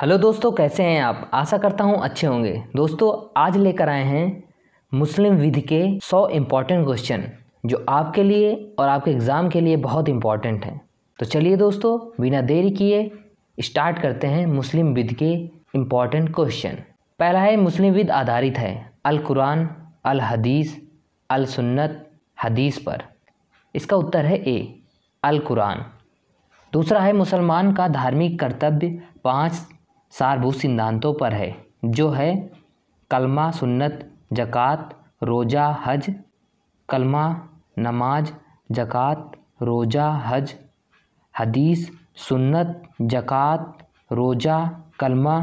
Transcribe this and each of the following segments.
hello दोस्तों कैसे हैं आप आशा करता हूं अच्छे होंगे दोस्तों आज लेकर आए हैं मुस्लिम विधि के 100 इम्पॉर्टेंट क्वेश्चन जो आपके लिए और आपके एग्ज़ाम के लिए बहुत इम्पॉर्टेंट हैं तो चलिए दोस्तों बिना देरी किए स्टार्ट करते हैं मुस्लिम विधि के इम्पॉर्टेंट क्वेश्चन पहला है मुस्लिम विध आधारित है अल कुरान अल हदीस अल सुन्नत हदीस पर इसका उत्तर है ए अल कुरान दूसरा है मुसलमान का धार्मिक कर्तव्य पाँच सारभूत सिद्धांतों पर है जो है कलमा सुन्नत जक़ात रोज़ा हज कलमा नमाज जक़ात रोज़ा हज हदीस सुन्नत जक़ात रोज़ा कलमा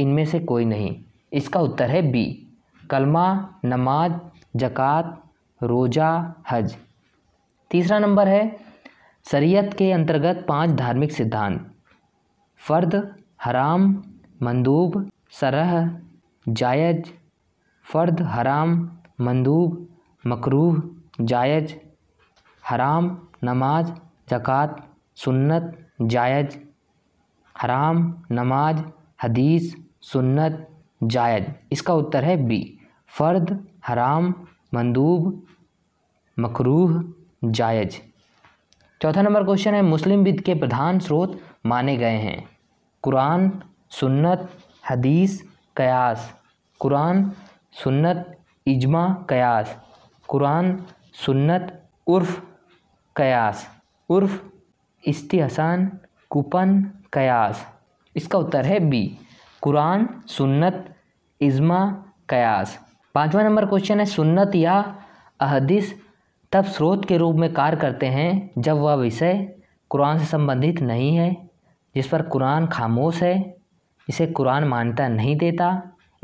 इनमें से कोई नहीं इसका उत्तर है बी कलमा नमाज जक़ात रोज़ा हज तीसरा नंबर है शरीयत के अंतर्गत पांच धार्मिक सिद्धांत फ़र्द हराम मंदूब सरह जायज़ फ़र्द हराम मंदूब मकरूह जायज़ हराम नमाज ज़कात सुन्नत जायज़ हराम नमाज हदीस सुन्नत जायज़ इसका उत्तर है बी फ़र्द हराम मंदूब मकरूह जायज़ चौथा नंबर क्वेश्चन है मुस्लिम विद के प्रधान स्रोत माने गए हैं कुरान सुन्नत हदीस कयास कुरान सुन्नत इजमा कयास कुरान सुन्नत उर्फ़ कयास उर्फ़ इस्तिहसान कुपन कयास इसका उत्तर है बी कुरान सुन्नत इजमा कयास पांचवा नंबर क्वेश्चन है सुन्नत या अहदीस तब स्रोत के रूप में कार्य करते हैं जब वह विषय कुरान से संबंधित नहीं है जिस पर कुरान खामोश है इसे कुरान मान्यता नहीं देता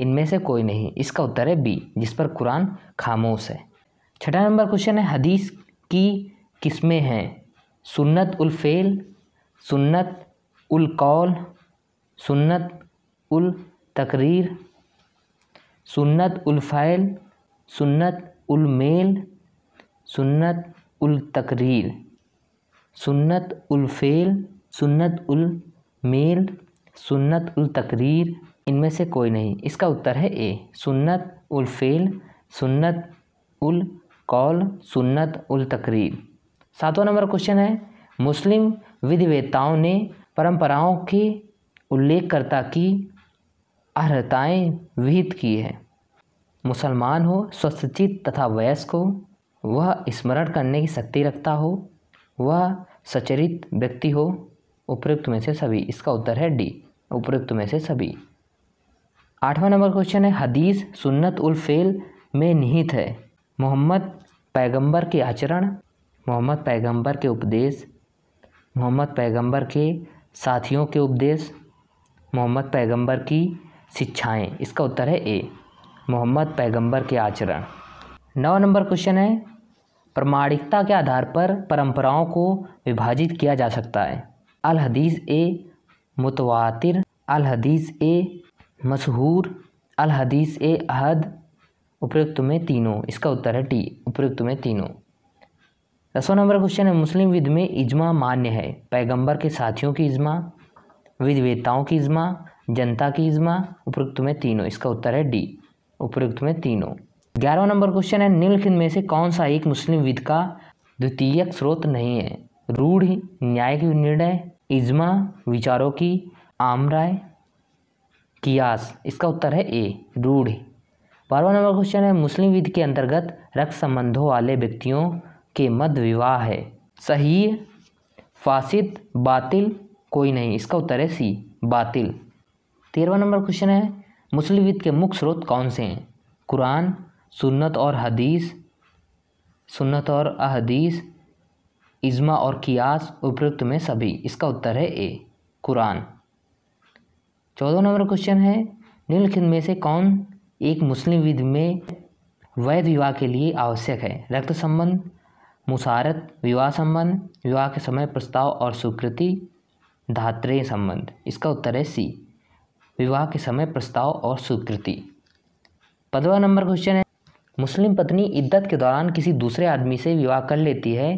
इनमें से कोई नहीं इसका उत्तर है बी जिस पर कुरान खामोश है छठा नंबर क्वेश्चन है हदीस की किस्में हैं सुन्नत फेल सुन्नत कौल सुन्नत उल तकरीर सुन्नत फैल सुन्नत मेल सुन्नत उल तकरीर सुन्नत फेल सुन्नत उल मेल सुन्नत उल तकरीर इनमें से कोई नहीं इसका उत्तर है ए सुन्नत उल फेल सुन्नत उल कौल सुन्नत उल तकरीर सातवां नंबर क्वेश्चन है मुस्लिम विधिवेताओं ने परंपराओं के उल्लेखकर्ता की अर्ताएँ विहित की है मुसलमान हो स्वस्थचित तथा वयस्क हो वह स्मरण करने की शक्ति रखता हो वह सचरित व्यक्ति हो उपयुक्त में से सभी इसका उत्तर है डी उपयुक्त में से सभी आठवां नंबर क्वेश्चन है हदीस सुन्नत उल फेल में निहित है मोहम्मद पैगंबर के आचरण मोहम्मद पैगंबर के उपदेश मोहम्मद पैगंबर के साथियों के उपदेश मोहम्मद पैगंबर की शिक्षाएं इसका उत्तर है ए मोहम्मद पैगंबर के आचरण नौ नंबर क्वेश्चन है प्रमाणिकता के आधार पर परंपराओं को विभाजित किया जा सकता है अल हदीस ए मुतवातिर अल हदीस ए मशहूर अल हदीस ए अहद उपयुक्त में तीनों इसका उत्तर है टी उपयुक्त में तीनों दसवा नंबर क्वेश्चन है मुस्लिम विद में इजमा मान्य है पैगंबर के साथियों की इजमा विधवेताओं की इजमा जनता की इजमा उपयुक्त में तीनों इसका उत्तर है डी उपयुक्त में तीनों ग्यारहवा नंबर क्वेश्चन है निम्नलिखित में से कौन सा एक मुस्लिम विद का द्वितीयक स्रोत नहीं है रूढ़ न्याय के निर्णय इजमा विचारों की आम राय कियास इसका उत्तर है ए रूढ़ बारवा नंबर क्वेश्चन है मुस्लिम विधि के अंतर्गत रक्त संबंधों वाले व्यक्तियों के मध्य विवाह है सही फासिद बातिल कोई नहीं इसका उत्तर है सी बातिल तेरहवा नंबर क्वेश्चन है मुस्लिम विद के मुख्य स्रोत कौन से हैं कुरान सुन्नत और हदीस सुन्नत और अहदीस इज्मा और कियास उपयुक्त में सभी इसका उत्तर है ए कुरान चौदह नंबर क्वेश्चन है निम्नलिखित में से कौन एक मुस्लिम विध में वैध विवाह के लिए आवश्यक है रक्त संबंध मुसारत विवाह संबंध विवाह के समय प्रस्ताव और स्वीकृति धात्रेय संबंध इसका उत्तर है सी विवाह के समय प्रस्ताव और स्वीकृति पंद्रह नंबर क्वेश्चन है मुस्लिम पत्नी इद्दत के दौरान किसी दूसरे आदमी से विवाह कर लेती है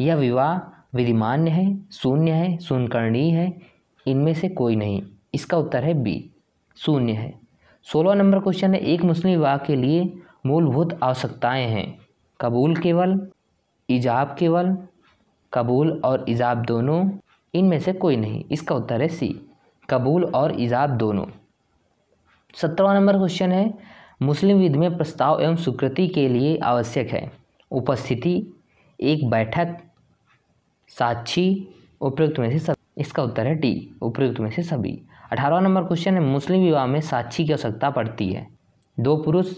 यह विवाह विधिमान्य है शून्य है शून्यकरणीय है इनमें से कोई नहीं इसका उत्तर है बी शून्य है सोलह नंबर क्वेश्चन है एक मुस्लिम विवाह के लिए मूलभूत आवश्यकताएं हैं कबूल केवल इजाब केवल कबूल और इजाब दोनों इनमें से कोई नहीं इसका उत्तर है सी कबूल और इजाब दोनों सत्रवा नंबर क्वेश्चन है मुस्लिम विधि में प्रस्ताव एवं स्वीकृति के लिए आवश्यक है उपस्थिति एक बैठक साक्षी उपयुक्त में से सब इसका उत्तर है टी उपयुक्त में से सभी अठारह नंबर क्वेश्चन है मुस्लिम विवाह में साक्षी की आवश्यकता पड़ती है दो पुरुष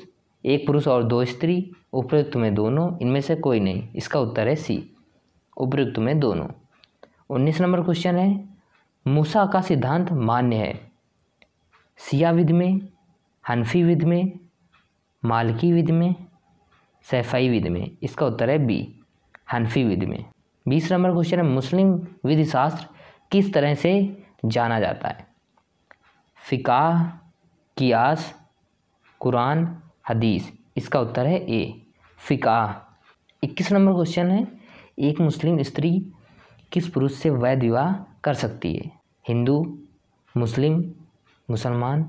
एक पुरुष और दो स्त्री उपयुक्त में दोनों इनमें से कोई नहीं इसका उत्तर है सी उपयुक्त में दोनों उन्नीस नंबर क्वेश्चन है मूसा का सिद्धांत मान्य है सिया विध में हनफी विध में मालकी विध में सैफाई विध में इसका उत्तर है बी हनफी विधि में बीस नंबर क्वेश्चन है मुस्लिम विधि शास्त्र किस तरह से जाना जाता है फ़िका कियास कुरान हदीस इसका उत्तर है ए फ़िका इक्कीस नंबर क्वेश्चन है एक मुस्लिम स्त्री किस पुरुष से वैध विवाह कर सकती है हिंदू मुस्लिम मुसलमान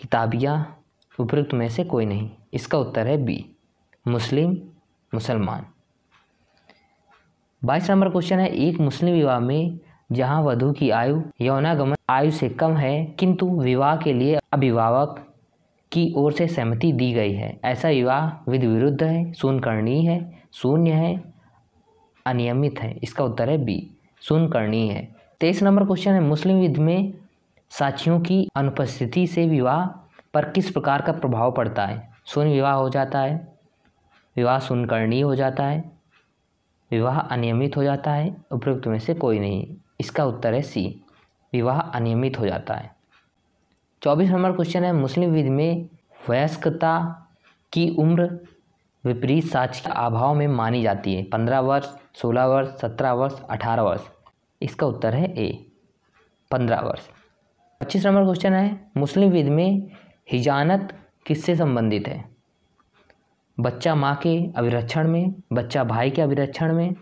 किताबिया उपयुक्त में से कोई नहीं इसका उत्तर है बी मुस्लिम मुसलमान बाईस नंबर क्वेश्चन है एक मुस्लिम विवाह में जहां वधु की आयु यौनागमन आयु से कम है किंतु विवाह के लिए अभिभावक की ओर से सहमति दी गई है ऐसा विवाह विधि विरुद्ध है शून्यकरणीय है शून्य है अनियमित है इसका उत्तर है बी शून्यकरणीय है तेईस नंबर क्वेश्चन है मुस्लिम विधि में साक्षियों की अनुपस्थिति से विवाह पर किस प्रकार का प्रभाव पड़ता है शून्य विवाह हो जाता है विवाह शून्यकरणीय हो जाता है विवाह अनियमित हो जाता है उपयुक्त में से कोई नहीं इसका उत्तर है सी विवाह अनियमित हो जाता है चौबीस नंबर क्वेश्चन है मुस्लिम विधि में वयस्कता की उम्र विपरीत साक्ष के अभाव में मानी जाती है पंद्रह वर्ष सोलह वर्ष सत्रह वर्ष अठारह वर्ष इसका उत्तर है ए पंद्रह वर्ष पच्चीस नंबर क्वेश्चन है मुस्लिम विद में हिजानत किससे संबंधित है बच्चा माँ के अभिरक्षण में बच्चा भाई के अभिरक्षण में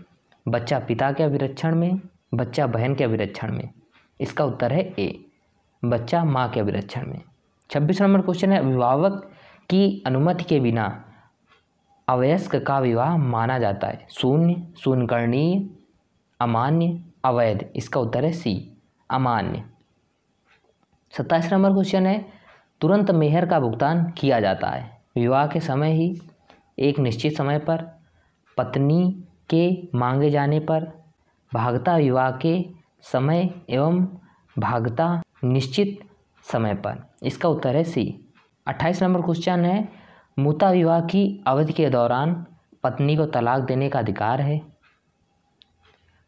बच्चा पिता के अभिरक्षण में बच्चा बहन के अभिरक्षण में इसका उत्तर है ए बच्चा माँ के अभिरक्षण में छब्बीस नंबर क्वेश्चन है अभिभावक की अनुमति के बिना अवयस्क का विवाह माना जाता है शून्य शून्यकरणीय अमान्य अवैध इसका उत्तर है सी अमान्य सत्ताईस नंबर क्वेश्चन है तुरंत मेहर का भुगतान किया जाता है विवाह के समय ही एक निश्चित समय पर पत्नी के मांगे जाने पर भागता विवाह के समय एवं भागता निश्चित समय पर इसका उत्तर है सी अट्ठाईस नंबर क्वेश्चन है मूता विवाह की अवधि के दौरान पत्नी को तलाक देने का अधिकार है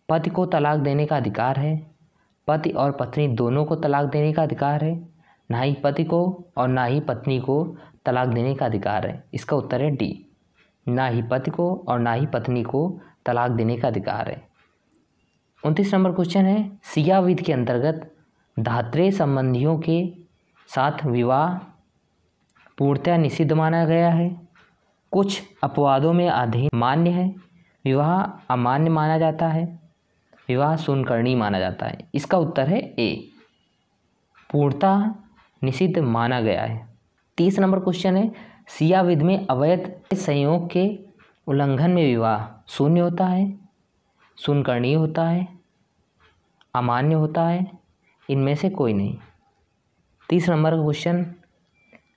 पति को तलाक देने का अधिकार है पति और पत्नी दोनों को तलाक देने का अधिकार है ना ही पति को और ना ही पत्नी को तलाक देने का अधिकार है इसका उत्तर है डी ना ही पति को और ना ही पत्नी को तलाक देने का अधिकार है उनतीस नंबर क्वेश्चन है सियाविद के अंतर्गत धात्रेय संबंधियों के साथ विवाह पूर्णतया निषिद्ध माना गया है कुछ अपवादों में अधीन मान्य है विवाह अमान्य माना जाता है विवाह सुनकर्णी माना जाता है इसका उत्तर है ए पूर्णता निषिद्ध माना गया है तीस नंबर क्वेश्चन है सियाविद में अवैध संयोग के उल्लंघन में विवाह शून्य होता है सुनकरणीय होता है अमान्य होता है इनमें से कोई नहीं तीसरा नंबर का क्वेश्चन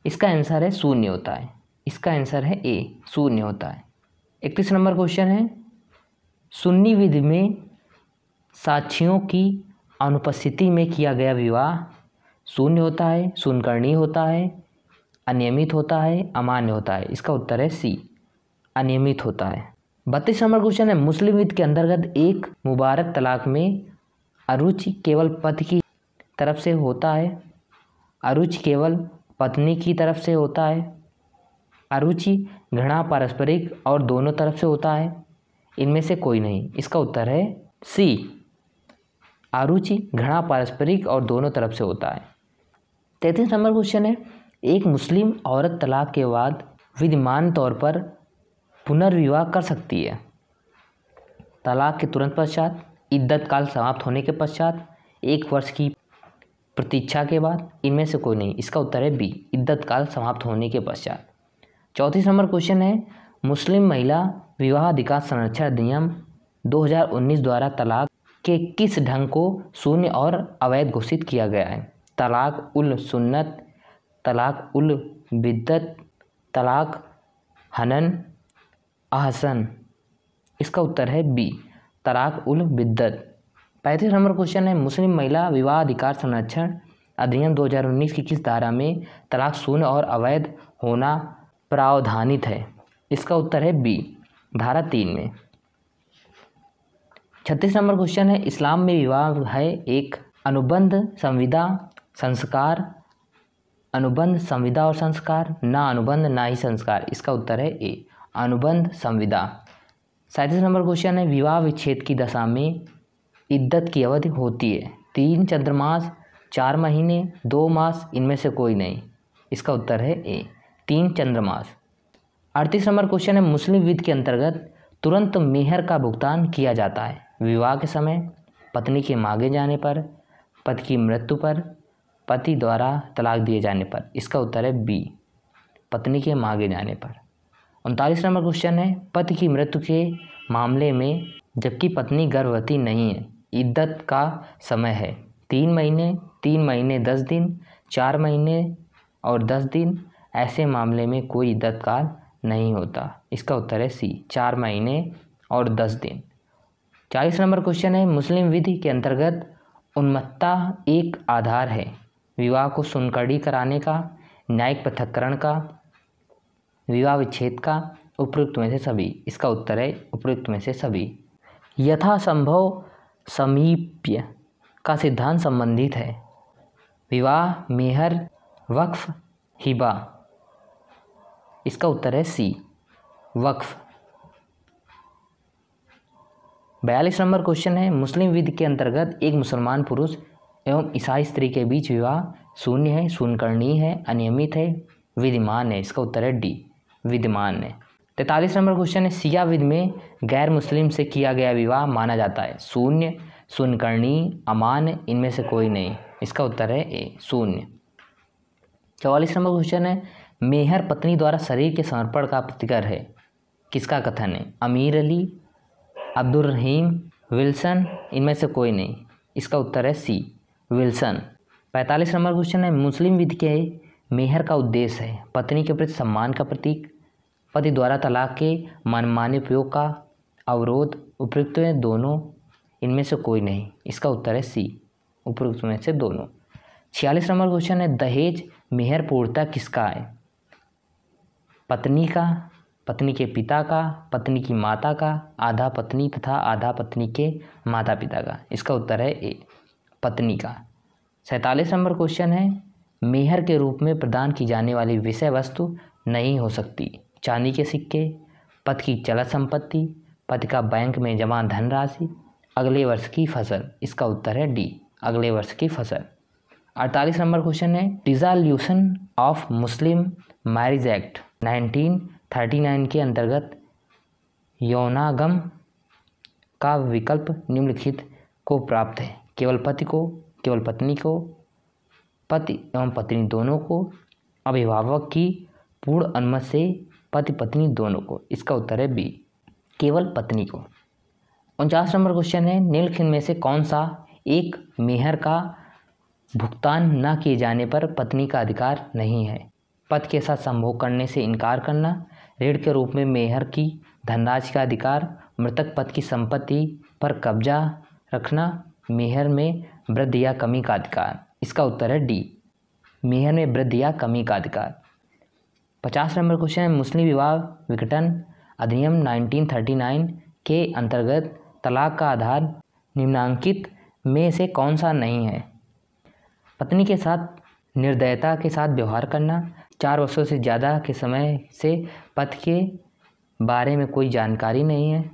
इसका आंसर है शून्य होता है इसका आंसर है ए शून्य होता है इकतीस नंबर क्वेश्चन है सुन्नी विधि में साक्षियों की अनुपस्थिति में किया गया विवाह शून्य होता है शून्यकरणीय होता है अनियमित होता है अमान्य होता है इसका उत्तर है सी अनियमित होता है बत्तीस नंबर क्वेश्चन है मुस्लिम ईद के अंतर्गत एक मुबारक तलाक में अरुचि केवल पति की तरफ से होता है अरुचि केवल पत्नी की तरफ से होता है अरुचि घृणा पारस्परिक और दोनों तरफ से होता है इनमें से कोई नहीं इसका उत्तर है सी अरुचि घृणा पारस्परिक और दोनों तरफ से होता है तैतीस नंबर क्वेश्चन है एक मुस्लिम औरत तलाक के बाद विधिमान तौर पर पुनर्विवाह कर सकती है तलाक के तुरंत पश्चात इद्दत काल समाप्त होने के पश्चात एक वर्ष की प्रतीक्षा के बाद इनमें से कोई नहीं इसका उत्तर है बी इद्दत काल समाप्त होने के पश्चात चौथी नंबर क्वेश्चन है मुस्लिम महिला विवाह अधिकार संरक्षण अधिनियम 2019 द्वारा तलाक के किस ढंग को शून्य और अवैध घोषित किया गया है तलाक उल सुन्नत तलाक उल बिद्दत तलाक हनन अहसन इसका उत्तर है बी तलाक उल बिद्दत पैंतीस नंबर क्वेश्चन है मुस्लिम महिला विवाह अधिकार संरक्षण अधिनियम 2019 की किस धारा में तलाक शून्य और अवैध होना प्रावधानित है इसका उत्तर है बी धारा तीन में छत्तीस नंबर क्वेश्चन है इस्लाम में विवाह है एक अनुबंध संविदा संस्कार अनुबंध संविदा और संस्कार ना अनुबंध ना ही संस्कार इसका उत्तर है ए अनुबंध संविदा सैंतीस नंबर क्वेश्चन है विवाह विच्छेद की दशा में इद्दत की अवधि होती है तीन चंद्रमास चार महीने दो मास इनमें से कोई नहीं इसका उत्तर है ए तीन चंद्रमास अड़तीस नंबर क्वेश्चन है मुस्लिम विद के अंतर्गत तुरंत मेहर का भुगतान किया जाता है विवाह के समय पत्नी के मांगे जाने पर पति की मृत्यु पर पति द्वारा तलाक दिए जाने पर इसका उत्तर है बी पत्नी के मांगे जाने पर उनतालीस नंबर क्वेश्चन है पति की मृत्यु के मामले में जबकि पत्नी गर्भवती नहीं है इद्दत का समय है तीन महीने तीन महीने दस दिन चार महीने और दस दिन ऐसे मामले में कोई इद्दत काल नहीं होता इसका उत्तर है सी चार महीने और दस दिन चालीस नंबर क्वेश्चन है मुस्लिम विधि के अंतर्गत उन्मत्ता एक आधार है विवाह को सुनकड़ी कराने का न्यायिक पृथककरण का विवाह विच्छेद का उपयुक्त में से सभी इसका उत्तर है उपयुक्त में से सभी यथासंभव समीप्य का सिद्धांत संबंधित है विवाह मेहर वक्फ हिबा इसका उत्तर है सी वक्फ बयालीस नंबर क्वेश्चन है मुस्लिम विधि के अंतर्गत एक मुसलमान पुरुष एवं ईसाई स्त्री के बीच विवाह शून्य है शून्यकरणीय है अनियमित है विद्यमान है इसका उत्तर है डी विद्यमान है तैंतालीस नंबर क्वेश्चन है सिया विद में गैर मुस्लिम से किया गया विवाह माना जाता है शून्य शून्यकरणीय अमान इनमें से कोई नहीं इसका उत्तर है ए शून्य चौवालीस नंबर क्वेश्चन है मेहर पत्नी द्वारा शरीर के समर्पण का प्रतिकर है किसका कथन है अमीर अली अब्दुल रहीम विल्सन इनमें से कोई नहीं इसका उत्तर है सी विल्सन पैंतालीस नंबर क्वेश्चन है मुस्लिम विधि के मेहर का उद्देश्य है पत्नी के प्रति सम्मान का प्रतीक पति द्वारा तलाक के मनमान्य उपयोग का अवरोध उपयुक्त में दोनों इनमें से कोई नहीं इसका उत्तर है सी उपयुक्त में से दोनों छियालीस नंबर क्वेश्चन है दहेज मेहर पूर्णता किसका है पत्नी का पत्नी के पिता का पत्नी की माता का आधा पत्नी तथा आधा पत्नी के माता पिता का इसका उत्तर है ए पत्नी का सैंतालीस नंबर क्वेश्चन है मेहर के रूप में प्रदान की जाने वाली विषय वस्तु नहीं हो सकती चांदी के सिक्के पति की चल संपत्ति पति का बैंक में जमा धनराशि अगले वर्ष की फसल इसका उत्तर है डी अगले वर्ष की फसल अड़तालीस नंबर क्वेश्चन है dissolution of Muslim marriage act 1939 के अंतर्गत यौनागम का विकल्प निम्नलिखित को प्राप्त है केवल पति को केवल पत्नी को पति एवं पत्नी दोनों को अभिभावक की पूर्ण अनुमति से पति पत्नी दोनों को इसका उत्तर है बी केवल पत्नी को उनचास नंबर क्वेश्चन है निम्नलिखित में से कौन सा एक मेहर का भुगतान न किए जाने पर पत्नी का अधिकार नहीं है पति के साथ संभोग करने से इनकार करना ऋण के रूप में मेहर की धनराशि का अधिकार मृतक पद की संपत्ति पर कब्जा रखना मेहर में वृद्धि या कमी का अधिकार इसका उत्तर है डी मेहर में वृद्धि या कमी का अधिकार पचास नंबर क्वेश्चन है मुस्लिम विवाह विघटन अधिनियम 1939 के अंतर्गत तलाक का आधार निम्नांकित में से कौन सा नहीं है पत्नी के साथ निर्दयता के साथ व्यवहार करना चार वर्षों से ज़्यादा के समय से पद के बारे में कोई जानकारी नहीं है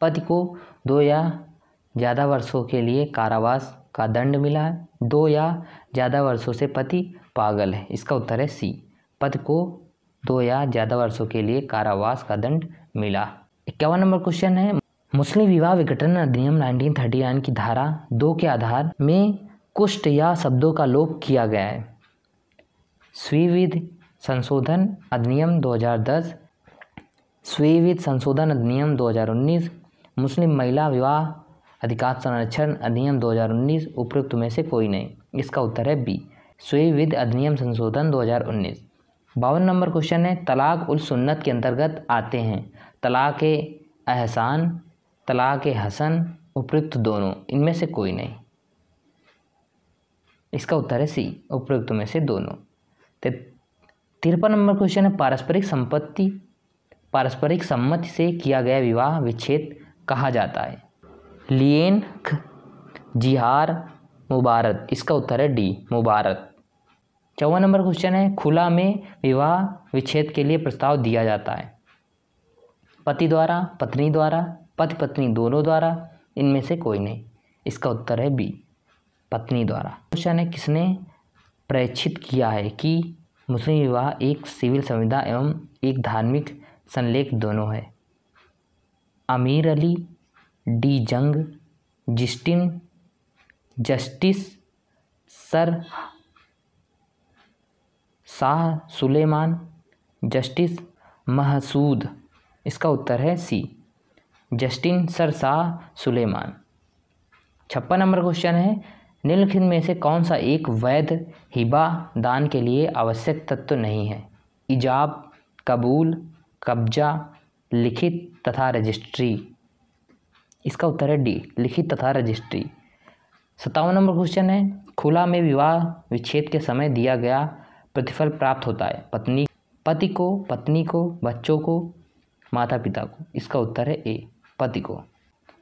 पद को दो या ज़्यादा वर्षों के लिए कारावास का दंड मिला है दो या ज़्यादा वर्षों से पति पागल है इसका उत्तर है सी पद को दो या ज़्यादा वर्षों के लिए कारावास का दंड मिला इक्यावन नंबर क्वेश्चन है मुस्लिम विवाह विघटन अधिनियम 1939 की धारा दो के आधार में कुष्ट या शब्दों का लोप किया गया है स्वीविध संशोधन अधिनियम 2010 स्वीविध संशोधन अधिनियम 2019 मुस्लिम महिला विवाह अधिकार संरक्षण अधिनियम 2019 उपयुक्त में से कोई नहीं इसका उत्तर है बी स्वयविध अधिनियम संशोधन 2019 बावन नंबर क्वेश्चन है तलाक उल सुन्नत के अंतर्गत आते हैं तलाक एहसान तलाक हसन उपयुक्त दोनों इनमें से कोई नहीं इसका उत्तर है सी उपयुक्त में से दोनों तिरपन नंबर क्वेश्चन है पारस्परिक संपत्ति पारस्परिक सम्मति से किया गया विवाह विच्छेद कहा जाता है लियन जिहार मुबारक इसका उत्तर है डी मुबारक चौवन नंबर क्वेश्चन है खुला में विवाह विच्छेद के लिए प्रस्ताव दिया जाता है पति द्वारा पत्नी द्वारा पति पत्नी दोनों द्वारा इनमें से कोई नहीं इसका उत्तर है बी पत्नी द्वारा क्वेश्चन है किसने प्रेक्षित किया है कि मुस्लिम विवाह एक सिविल संविदा एवं एक धार्मिक संलेख दोनों है Aamir Ali D Jung justice justice sir Shah Sulaiman justice Mahmood इसका उत्तर है C justice sir Shah Sulaiman छप्पन नंबर क्वेश्चन है निम्नलिखित में से कौन सा एक वैध हिबा दान के लिए आवश्यक तत्व नहीं है इजाब कबूल कब्जा लिखित तथा रजिस्ट्री इसका उत्तर है डी लिखित तथा रजिस्ट्री सत्तावन नंबर क्वेश्चन है खुला में विवाह विच्छेद के समय दिया गया प्रतिफल प्राप्त होता है पत्नी पति को पत्नी को बच्चों को माता पिता को इसका उत्तर है ए पति को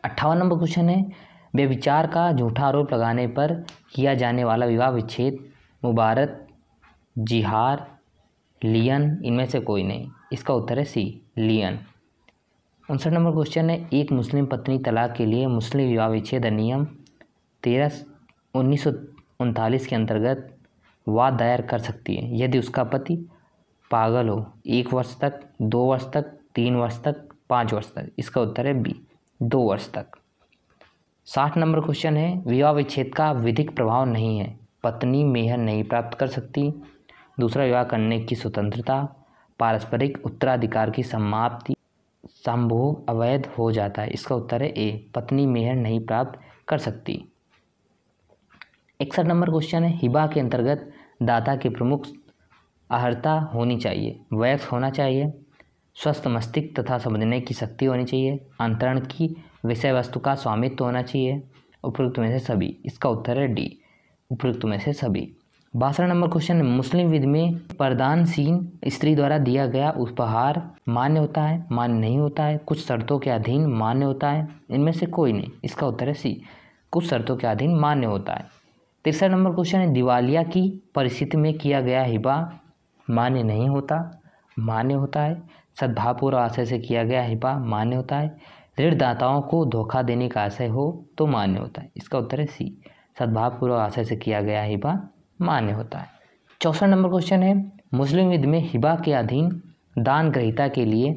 अट्ठावन नंबर क्वेश्चन है व्यविचार का झूठा आरोप लगाने पर किया जाने वाला विवाह विच्छेद मुबारक जिहार लियन इनमें से कोई नहीं इसका उत्तर है सी लियन उनसठ नंबर क्वेश्चन है एक मुस्लिम पत्नी तलाक के लिए मुस्लिम विवाह विच्छेद अधिनियम तेरह उन्नीस के अंतर्गत वाद दायर कर सकती है यदि उसका पति पागल हो एक वर्ष तक दो वर्ष तक तीन वर्ष तक पाँच वर्ष तक इसका उत्तर है बी दो वर्ष तक साठ नंबर क्वेश्चन है विवाह विच्छेद का विधिक प्रभाव नहीं है पत्नी मेहर नहीं प्राप्त कर सकती दूसरा विवाह करने की स्वतंत्रता पारस्परिक उत्तराधिकार की समाप्ति संभोग अवैध हो जाता है इसका उत्तर है ए पत्नी मेहर नहीं प्राप्त कर सकती इकसठ नंबर क्वेश्चन है हिबा के अंतर्गत दाता की प्रमुख अहर्ता होनी चाहिए वयस्क होना चाहिए स्वस्थ मस्तिष्क तथा समझने की शक्ति होनी चाहिए अंतरण की विषय वस्तु का स्वामित्व होना चाहिए उपयुक्त में से सभी इसका उत्तर है डी उपयुक्त में से सभी बासठ नंबर क्वेश्चन मुस्लिम विद में प्रदानसीन स्त्री द्वारा दिया गया उपहार मान्य होता है मान्य नहीं होता है कुछ शर्तों के अधीन मान्य होता है इनमें से कोई नहीं इसका उत्तर है सी कुछ शर्तों के अधीन मान्य होता है तीसरा नंबर क्वेश्चन है दिवालिया की परिस्थिति में किया गया हिबा मान्य नहीं होता मान्य होता है सद्भावपूर्व आशय से किया गया हिबा मान्य होता है ऋणदाताओं को धोखा देने का आशय हो तो मान्य होता है इसका उत्तर है सी सद्भावपूर्व आशय से किया गया हिबा मान्य होता है चौसठ नंबर क्वेश्चन है मुस्लिम युद्ध में हिबा के अधीन दान ग्रहिता के लिए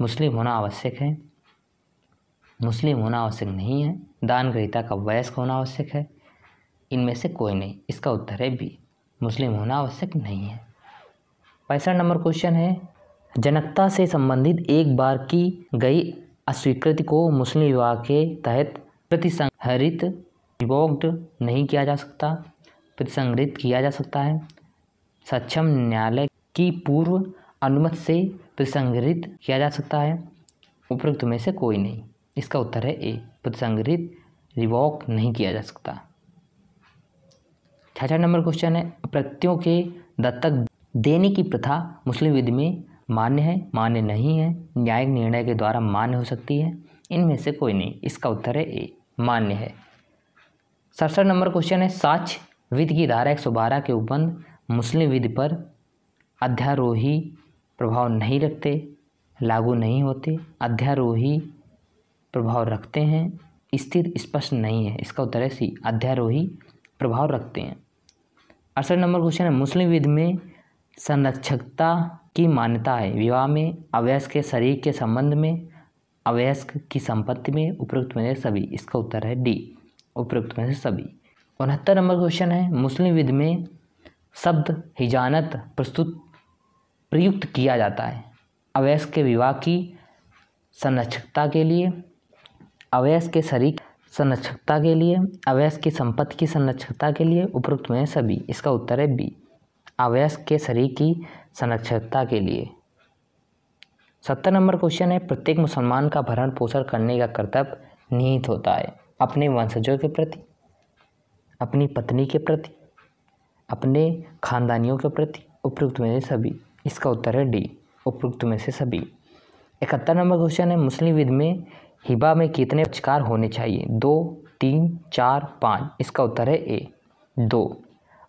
मुस्लिम होना आवश्यक है मुस्लिम होना आवश्यक नहीं है दान ग्रहिता का वयस्क होना आवश्यक है इनमें से कोई नहीं इसका उत्तर है बी मुस्लिम होना आवश्यक नहीं है पैंसठ नंबर क्वेश्चन है जनकता से संबंधित एक बार की गई अस्वीकृति को मुस्लिम विवाह के तहत प्रतिसंहरित नहीं किया जा सकता प्रतिसंग्रहित किया जा सकता है सक्षम न्यायालय की पूर्व अनुमति से प्रतिसंग्रहित किया जा सकता है उपरोक्त में से कोई नहीं इसका उत्तर है ए प्रतिसंग्रहित रिवॉक नहीं किया जा सकता छठा नंबर क्वेश्चन है प्रत्ययों के दत्तक देने की प्रथा मुस्लिम विधि में मान्य है मान्य नहीं है न्यायिक निर्णय के द्वारा मान्य हो सकती है इनमें से कोई नहीं इसका उत्तर है ए मान्य है सड़सठ नंबर क्वेश्चन है साक्ष विधि की धारा एक सौ बारह के उपबंध मुस्लिम विधि पर अध्यारोही प्रभाव नहीं रखते लागू नहीं होते अध्यारोही प्रभाव रखते हैं स्थिर स्पष्ट नहीं है इसका उत्तर है सी अध्यारोही प्रभाव रखते हैं अड़सठ नंबर क्वेश्चन है मुस्लिम विधि में संरक्षकता की मान्यता है विवाह में अवयस्क के शरीर के संबंध में अवयस्क की संपत्ति में उपयुक्त में से सभी इसका उत्तर है डी उपयुक्त में से सभी उनहत्तर नंबर क्वेश्चन है मुस्लिम विद में शब्द हिजानत प्रस्तुत प्रयुक्त किया जाता है अवैस के विवाह की संरक्षकता के लिए अवैस के शरीक संरक्षकता के लिए अवैस की संपत्ति की संरक्षकता के लिए उपरोक्त में सभी इसका उत्तर है बी अवैस के शरीर की संरक्षकता के लिए सत्तर नंबर क्वेश्चन है प्रत्येक मुसलमान का भरण पोषण करने का कर्तव्य निहित होता है अपने वंशजों के प्रति अपनी पत्नी के प्रति अपने खानदानियों के प्रति उपयुक्त में से सभी इसका उत्तर है डी उपयुक्त में से सभी इकहत्तर नंबर क्वेश्चन है मुस्लिम विद में हिबा में कितने बचकार होने चाहिए दो तीन चार पाँच इसका उत्तर है ए दो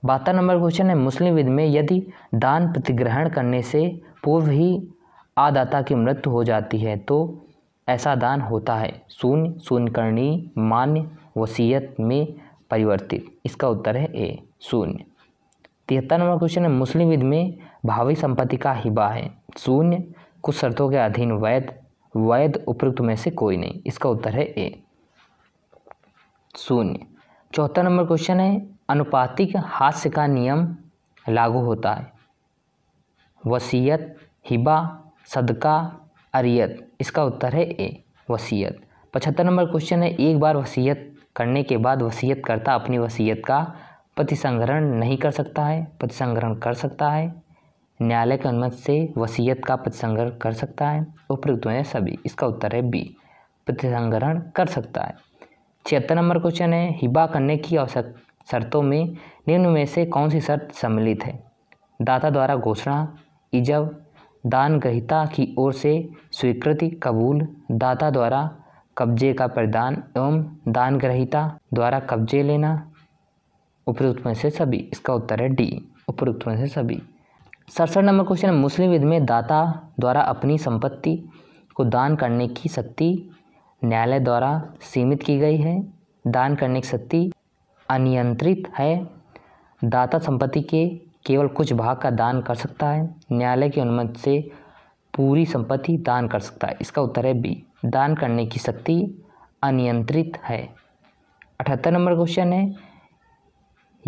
बहत्तर नंबर क्वेश्चन है मुस्लिम विद में यदि दान प्रतिग्रहण करने से पूर्व ही आदाता की मृत्यु हो जाती है तो ऐसा दान होता है शून्य शून्यकर्णी मान्य वसीयत में परिवर्तित इसका उत्तर है ए शून्य तिहत्तर नंबर क्वेश्चन है मुस्लिम विध में भावी संपत्ति का हिबा है शून्य कुछ शर्तों के अधीन वैध वैध उपयुक्त में से कोई नहीं इसका उत्तर है ए शून्य चौथा नंबर क्वेश्चन है अनुपातिक हास्य का नियम लागू होता है वसीयत हिबा सदका अरियत इसका उत्तर है ए वसीयत पचहत्तर नंबर क्वेश्चन है एक बार वसीयत करने के बाद वसीयतकर्ता अपनी वसीयत का प्रतिसंग्रहण नहीं कर सकता है प्रतिसंग्रहण कर सकता है न्यायालय के अनुमति से वसीयत का प्रतिसंग्रहण कर सकता है उपयुक्त हैं सभी इसका उत्तर है बी प्रतिसंग्रहण कर सकता है छिहत्तर नंबर क्वेश्चन है हिबा करने की आवश्यक शर्तों में निम्न में से कौन सी शर्त सम्मिलित है दाता द्वारा घोषणा इजब दान की ओर से स्वीकृति कबूल दाता द्वारा कब्जे का प्रदान एवं दान द्वारा कब्जे लेना उपरोक्त में से सभी इसका उत्तर है डी उपरोक्त में से सभी सड़सठ नंबर क्वेश्चन है मुस्लिम विध में दाता द्वारा अपनी संपत्ति को दान करने की शक्ति न्यायालय द्वारा सीमित की गई है दान करने की शक्ति अनियंत्रित है दाता संपत्ति के केवल कुछ भाग का दान कर सकता है न्यायालय की अनुमति से पूरी संपत्ति दान कर सकता है इसका उत्तर है बी दान करने की शक्ति अनियंत्रित है अठहत्तर नंबर क्वेश्चन है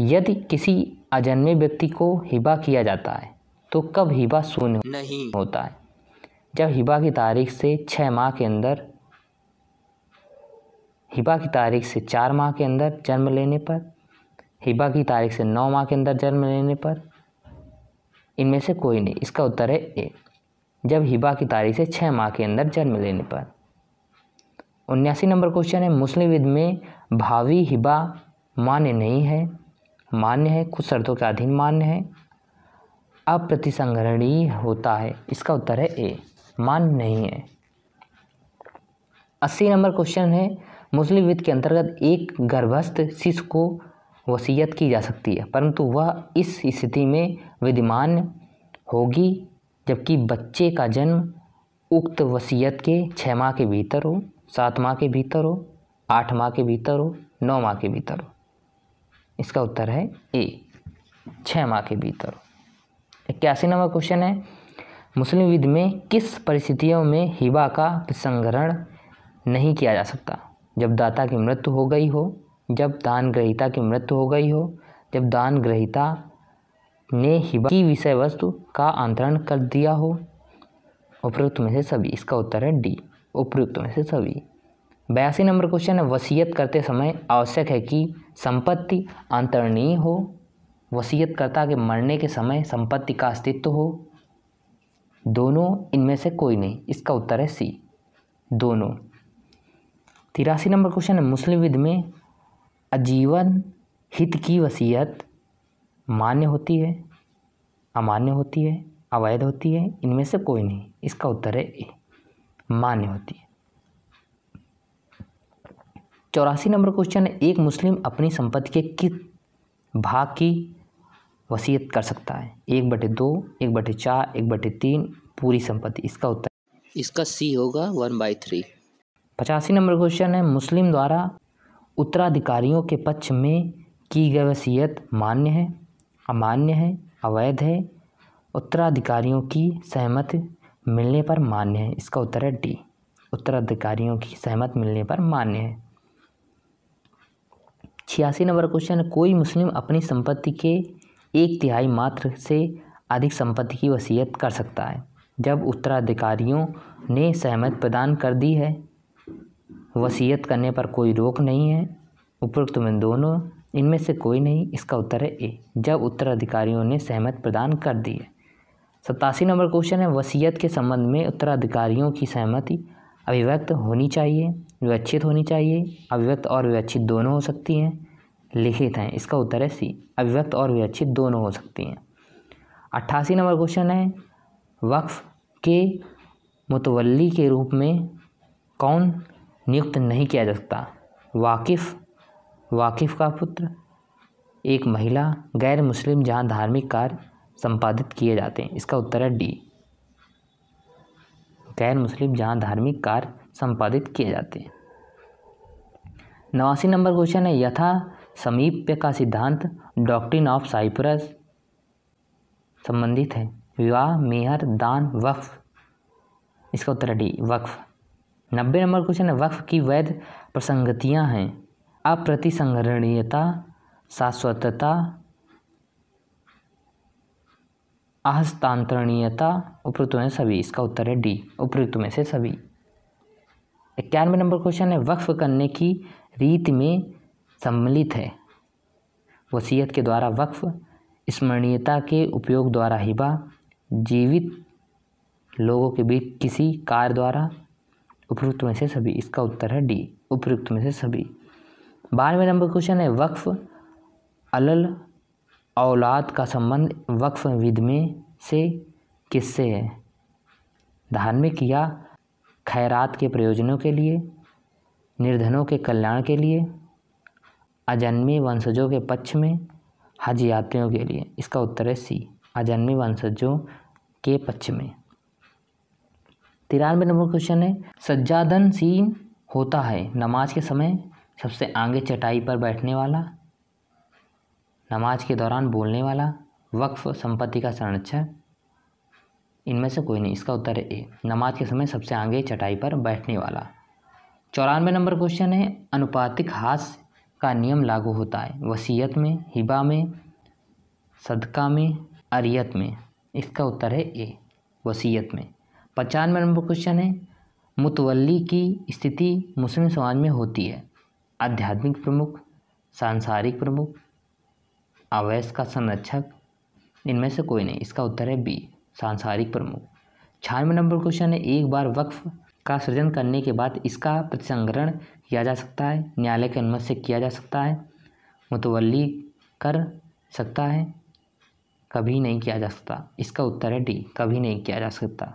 यदि किसी अजन्मे व्यक्ति को हिबा किया जाता है तो कब हिबा शून्य नहीं होता है जब हिबा की तारीख से छः माह के अंदर हिबा की तारीख से चार माह के अंदर जन्म लेने पर हिबा की तारीख से नौ माह के अंदर जन्म लेने पर इनमें से कोई नहीं इसका उत्तर है ए जब हिबा की तारीख से छः माह के अंदर जन्म लेने पर उन्यासी नंबर क्वेश्चन है मुस्लिम विद में भावी हिबा मान्य नहीं है मान्य है कुछ शर्तों के अधीन मान्य है अप्रतिसंग्रहणीय होता है इसका उत्तर है ए मान्य नहीं है अस्सी नंबर क्वेश्चन है मुस्लिम विद के अंतर्गत एक गर्भस्थ शिशु को वसीयत की जा सकती है परंतु वह इस स्थिति में विद्यमान होगी जबकि बच्चे का जन्म उक्त वसीयत के छः माह के भीतर हो सात माह के भीतर हो आठ माह के भीतर हो नौ माह के भीतर हो इसका उत्तर है ए छः माह के भीतर हो इक्यासी नंबर क्वेश्चन है मुस्लिम विद में किस परिस्थितियों में हिबा का संग्रहण नहीं किया जा सकता जब दाता की मृत्यु हो गई हो जब दान ग्रहिता की मृत्यु हो गई हो जब दान ग्रहिता ने हिबा की विषय वस्तु का अंतरण कर दिया हो उपयुक्त में से सभी इसका उत्तर है डी उपयुक्त में से सभी बयासी नंबर क्वेश्चन है वसीयत करते समय आवश्यक है कि संपत्ति अंतरणीय हो वसीयतकर्ता के मरने के समय संपत्ति का अस्तित्व हो दोनों इनमें से कोई नहीं इसका उत्तर है सी दोनों तिरासी नंबर क्वेश्चन है मुस्लिम विध में आजीवन हित की वसीयत मान्य होती है अमान्य होती है अवैध होती है इनमें से कोई नहीं इसका उत्तर है ए मान्य होती है चौरासी नंबर क्वेश्चन है एक मुस्लिम अपनी संपत्ति के किस भाग की वसीयत कर सकता है एक बटे दो एक बटे चार एक बटे तीन पूरी संपत्ति इसका उत्तर इसका सी होगा वन बाई थ्री पचासी नंबर क्वेश्चन है मुस्लिम द्वारा उत्तराधिकारियों के पक्ष में की गई वसीयत मान्य है अमान्य है अवैध है उत्तराधिकारियों की सहमत मिलने पर मान्य है इसका उत्तर है डी उत्तराधिकारियों की सहमत मिलने पर मान्य है छियासी नंबर क्वेश्चन कोई मुस्लिम अपनी संपत्ति के एक तिहाई मात्र से अधिक संपत्ति की वसीयत कर सकता है जब उत्तराधिकारियों ने सहमति प्रदान कर दी है वसीयत करने पर कोई रोक नहीं है उपरोक्त में दोनों इनमें से कोई नहीं इसका उत्तर है ए जब उत्तराधिकारियों ने सहमत प्रदान कर दी है सतासी नंबर क्वेश्चन है वसीयत के संबंध में उत्तराधिकारियों की सहमति अभिव्यक्त होनी चाहिए विवच्छित होनी चाहिए अभिव्यक्त और विवच्छित दोनों हो सकती हैं लिखित हैं इसका उत्तर है सी अभिव्यक्त और विवच्छित दोनों हो सकती हैं अट्ठासी नंबर क्वेश्चन है वक्फ के मुतवली के रूप में कौन नियुक्त नहीं किया जा सकता वाकिफ़ वाकिफ़ का पुत्र एक महिला गैर मुस्लिम जहां धार्मिक कार्य संपादित किए जाते हैं इसका उत्तर है डी गैर मुस्लिम जहां धार्मिक कार्य संपादित किए जाते हैं नवासी नंबर क्वेश्चन है यथा समीप्य का सिद्धांत डॉक्ट्रिन ऑफ साइप्रस संबंधित है विवाह मेहर दान वक्फ इसका उत्तर है डी वक्फ नब्बे नंबर क्वेश्चन है वक्फ की वैध प्रसंगतियाँ हैं अप्रतिसंगरणीयता शाश्वतता अहस्तांतरणीयता उपयुक्त में सभी इसका उत्तर है डी उपयुक्त में से सभी इक्यानवे नंबर क्वेश्चन है वक्फ करने की रीत में सम्मिलित है वसीयत के द्वारा वक्फ स्मरणीयता के उपयोग द्वारा हिबा जीवित लोगों के बीच किसी कार्य द्वारा उपयुक्त में से सभी इसका उत्तर है डी उपयुक्त में से सभी बारहवें नंबर क्वेश्चन है वक्फ अलल औलाद का संबंध वक्फ विध में से किससे है धार्मिक या खैरात के प्रयोजनों के लिए निर्धनों के कल्याण के लिए अजन्मी वंशजों के पक्ष में हज यात्रियों के लिए इसका उत्तर है सी अजन्मी वंशजों के पक्ष में तिरानवे नंबर क्वेश्चन है सज्जादन सीन होता है नमाज के समय सबसे आगे चटाई पर बैठने वाला नमाज के दौरान बोलने वाला वक्फ संपत्ति का संरक्षण इनमें से कोई नहीं इसका उत्तर है ए नमाज के समय सबसे आगे चटाई पर बैठने वाला चौरानवे नंबर क्वेश्चन है अनुपातिक हास का नियम लागू होता है वसीयत में हिबा में सदका में अरियत में इसका उत्तर है ए वसीयत में पचानवे नंबर क्वेश्चन है मुतवली की स्थिति मुस्लिम समाज में होती है आध्यात्मिक प्रमुख सांसारिक प्रमुख अवैस का संरक्षक इनमें से कोई नहीं इसका उत्तर है बी सांसारिक प्रमुख छियानवे नंबर क्वेश्चन है एक बार वक्फ का सृजन करने के बाद इसका प्रतिसंग्रहण किया जा सकता है न्यायालय के अनुमति से किया जा सकता है मुतवली कर सकता है कभी नहीं किया जा सकता इसका उत्तर है डी कभी नहीं किया जा सकता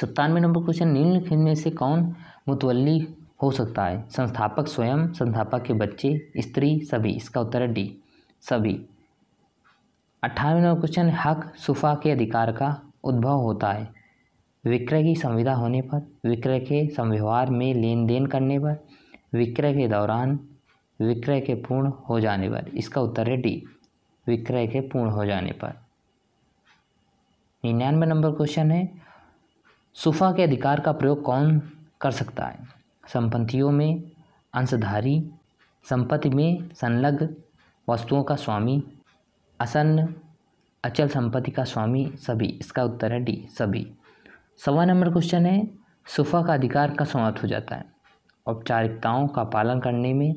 सत्तानवे नंबर क्वेश्चन निम्नलिखित में से कौन मुतवली हो सकता है संस्थापक स्वयं संस्थापक के बच्चे स्त्री सभी इसका उत्तर है डी सभी अट्ठारहवें नंबर क्वेश्चन हक सुफा के अधिकार का उद्भव होता है विक्रय की संविधा होने पर विक्रय के संव्यवहार में लेन देन करने पर विक्रय के दौरान विक्रय के पूर्ण हो जाने पर इसका उत्तर है डी विक्रय के पूर्ण हो जाने पर निन्यानवे नंबर क्वेश्चन है सुफा के अधिकार का प्रयोग कौन कर सकता है संपत्तियों में अंशधारी संपत्ति में संलग्न वस्तुओं का स्वामी असन्न अचल संपत्ति का स्वामी सभी इसका उत्तर है डी सभी सवा नंबर क्वेश्चन है सुफा का अधिकार का समाप्त हो जाता है औपचारिकताओं का पालन करने में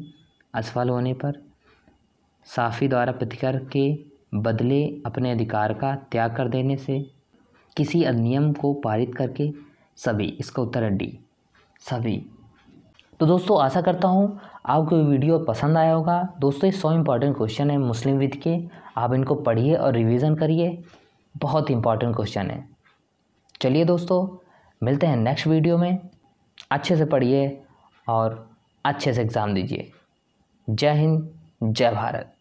असफल होने पर साफी द्वारा प्रतिकर के बदले अपने अधिकार का त्याग कर देने से किसी अधिनियम को पारित करके सभी इसका उत्तर है डी सभी तो दोस्तों आशा करता हूँ आपको वीडियो पसंद आया होगा दोस्तों ये सौ इंपॉर्टेंट क्वेश्चन है मुस्लिम विद के आप इनको पढ़िए और रिवीजन करिए बहुत इंपॉर्टेंट क्वेश्चन है चलिए दोस्तों मिलते हैं नेक्स्ट वीडियो में अच्छे से पढ़िए और अच्छे से एग्ज़ाम दीजिए जय हिंद जय भारत